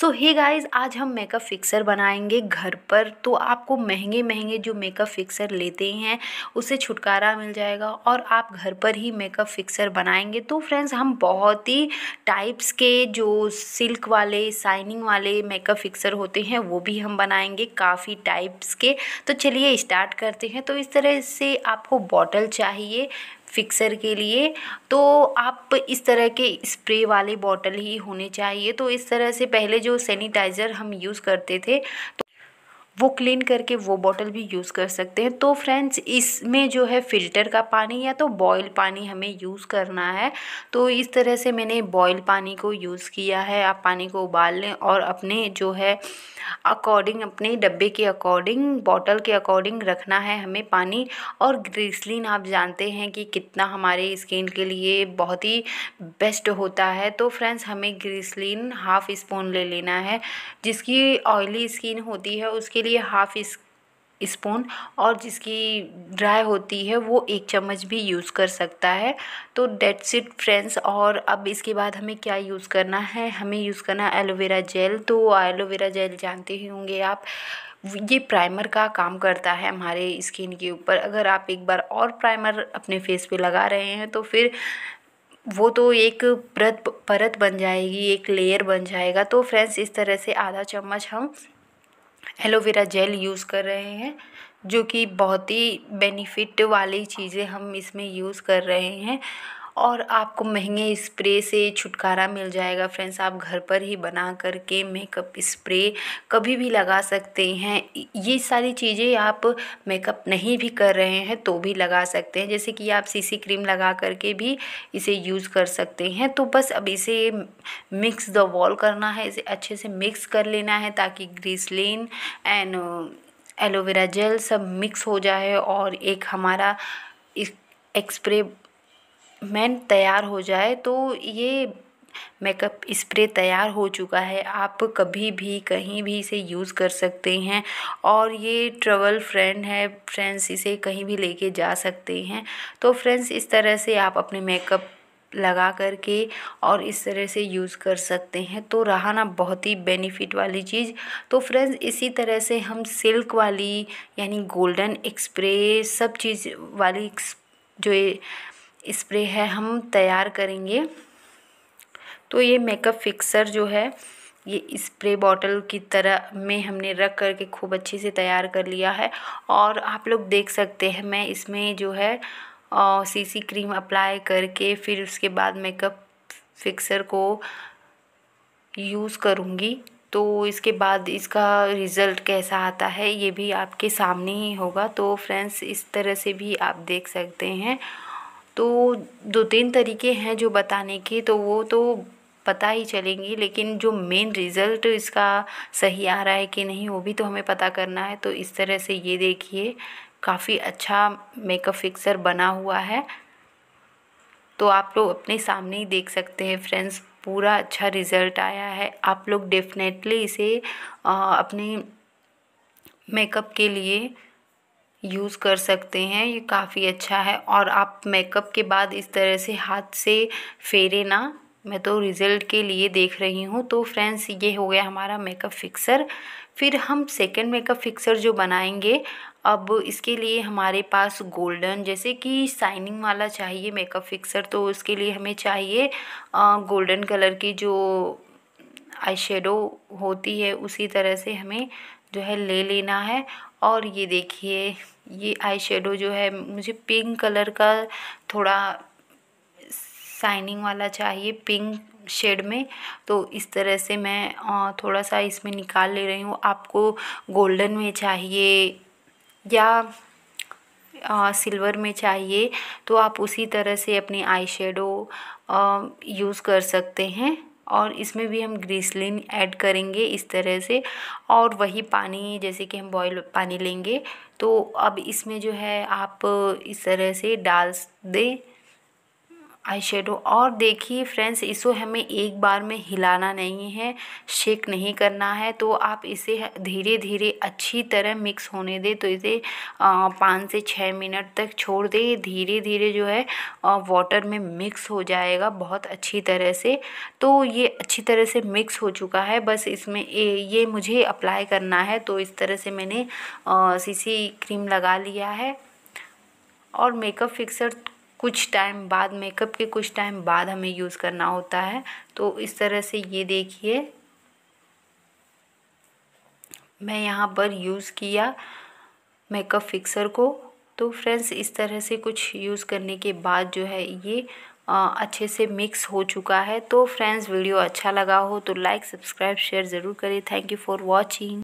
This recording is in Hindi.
सो हे गाइज आज हम मेकअप फिक्सर बनाएंगे घर पर तो आपको महंगे महंगे जो मेकअप फिक्सर लेते हैं उससे छुटकारा मिल जाएगा और आप घर पर ही मेकअप फिक्सर बनाएंगे तो फ्रेंड्स हम बहुत ही टाइप्स के जो सिल्क वाले शाइनिंग वाले मेकअप फिक्सर होते हैं वो भी हम बनाएंगे काफ़ी टाइप्स के तो चलिए स्टार्ट करते हैं तो इस तरह से आपको बॉटल चाहिए फिक्सर के लिए तो आप इस तरह के स्प्रे वाले बॉटल ही होने चाहिए तो इस तरह से पहले जो सैनिटाइज़र हम यूज़ करते थे तो वो क्लीन करके वो बॉटल भी यूज़ कर सकते हैं तो फ्रेंड्स इसमें जो है फ़िल्टर का पानी या तो बॉयल पानी हमें यूज़ करना है तो इस तरह से मैंने बॉयल पानी को यूज़ किया है आप पानी को उबाल लें और अपने जो है अकॉर्डिंग अपने डब्बे के अकॉर्डिंग बॉटल के अकॉर्डिंग रखना है हमें पानी और ग्रीसलिन आप जानते हैं कि कितना हमारे स्किन के लिए बहुत ही बेस्ट होता है तो फ्रेंड्स हमें ग्रीसलिन हाफ़ स्पून ले लेना है जिसकी ऑयली स्किन होती है उसके लिए हाफ़ इस स्पून और जिसकी ड्राई होती है वो एक चम्मच भी यूज़ कर सकता है तो डेट्स इट फ्रेंड्स और अब इसके बाद हमें क्या यूज़ करना है हमें यूज़ करना है एलोवेरा जेल तो एलोवेरा जेल जानते ही होंगे आप ये प्राइमर का काम करता है हमारे स्किन के ऊपर अगर आप एक बार और प्राइमर अपने फेस पे लगा रहे हैं तो फिर वो तो एक परत परत बन जाएगी एक लेयर बन जाएगा तो फ्रेंड्स इस तरह से आधा चम्मच हम एलोवेरा जेल यूज़ कर रहे हैं जो कि बहुत ही बेनिफिट वाली चीज़ें हम इसमें यूज़ कर रहे हैं और आपको महंगे स्प्रे से छुटकारा मिल जाएगा फ्रेंड्स आप घर पर ही बना करके मेकअप स्प्रे कभी भी लगा सकते हैं ये सारी चीज़ें आप मेकअप नहीं भी कर रहे हैं तो भी लगा सकते हैं जैसे कि आप सीसी क्रीम लगा करके भी इसे यूज़ कर सकते हैं तो बस अब इसे मिक्स द वॉल करना है इसे अच्छे से मिक्स कर लेना है ताकि ग्रीसलिन एंड एलोवेरा जेल सब मिक्स हो जाए और एक हमारा एक्सप्रे मैन तैयार हो जाए तो ये मेकअप इस्प्रे तैयार हो चुका है आप कभी भी कहीं भी इसे यूज़ कर सकते हैं और ये ट्रेवल फ्रेंड है फ्रेंड्स इसे कहीं भी लेके जा सकते हैं तो फ्रेंड्स इस तरह से आप अपने मेकअप लगा करके और इस तरह से यूज़ कर सकते हैं तो रहा ना बहुत ही बेनिफिट वाली चीज़ तो फ्रेंड्स इसी तरह से हम सिल्क वाली यानी गोल्डन एक्सप्रे सब चीज़ वाली जो इस्प्रे है हम तैयार करेंगे तो ये मेकअप फिक्सर जो है ये स्प्रे बॉटल की तरह में हमने रख करके खूब अच्छे से तैयार कर लिया है और आप लोग देख सकते हैं मैं इसमें जो है सीसी क्रीम अप्लाई करके फिर उसके बाद मेकअप फिक्सर को यूज़ करूँगी तो इसके बाद इसका रिज़ल्ट कैसा आता है ये भी आपके सामने ही होगा तो फ्रेंड्स इस तरह से भी आप देख सकते हैं तो दो तीन तरीक़े हैं जो बताने के तो वो तो पता ही चलेंगी लेकिन जो मेन रिज़ल्ट इसका सही आ रहा है कि नहीं वो भी तो हमें पता करना है तो इस तरह से ये देखिए काफ़ी अच्छा मेकअप फिक्सर बना हुआ है तो आप लोग अपने सामने ही देख सकते हैं फ्रेंड्स पूरा अच्छा रिज़ल्ट आया है आप लोग डेफिनेटली इसे आ, अपने मेकअप के लिए यूज़ कर सकते हैं ये काफ़ी अच्छा है और आप मेकअप के बाद इस तरह से हाथ से फेरे ना मैं तो रिज़ल्ट के लिए देख रही हूँ तो फ्रेंड्स ये हो गया हमारा मेकअप फिक्सर फिर हम सेकंड मेकअप फिक्सर जो बनाएंगे अब इसके लिए हमारे पास गोल्डन जैसे कि शाइनिंग वाला चाहिए मेकअप फिक्सर तो उसके लिए हमें चाहिए गोल्डन कलर की जो आई होती है उसी तरह से हमें जो है ले लेना है और ये देखिए ये आई शेडो जो है मुझे पिंक कलर का थोड़ा शाइनिंग वाला चाहिए पिंक शेड में तो इस तरह से मैं थोड़ा सा इसमें निकाल ले रही हूँ आपको गोल्डन में चाहिए या सिल्वर में चाहिए तो आप उसी तरह से अपने आई शेडो यूज़ कर सकते हैं और इसमें भी हम ग्रीसलिन ऐड करेंगे इस तरह से और वही पानी जैसे कि हम बॉयल पानी लेंगे तो अब इसमें जो है आप इस तरह से डाल दें आई शेडो और देखिए फ्रेंड्स इसे हमें एक बार में हिलाना नहीं है शेक नहीं करना है तो आप इसे धीरे धीरे अच्छी तरह मिक्स होने दें तो इसे पाँच से छः मिनट तक छोड़ दें धीरे धीरे जो है वाटर में मिक्स हो जाएगा बहुत अच्छी तरह से तो ये अच्छी तरह से मिक्स हो चुका है बस इसमें ये मुझे अप्लाई करना है तो इस तरह से मैंने सीसी क्रीम लगा लिया है और मेकअप फिक्सर कुछ टाइम बाद मेकअप के कुछ टाइम बाद हमें यूज़ करना होता है तो इस तरह से ये देखिए मैं यहाँ पर यूज़ किया मेकअप फिक्सर को तो फ्रेंड्स इस तरह से कुछ यूज़ करने के बाद जो है ये आ, अच्छे से मिक्स हो चुका है तो फ्रेंड्स वीडियो अच्छा लगा हो तो लाइक सब्सक्राइब शेयर ज़रूर करें थैंक यू फॉर वॉचिंग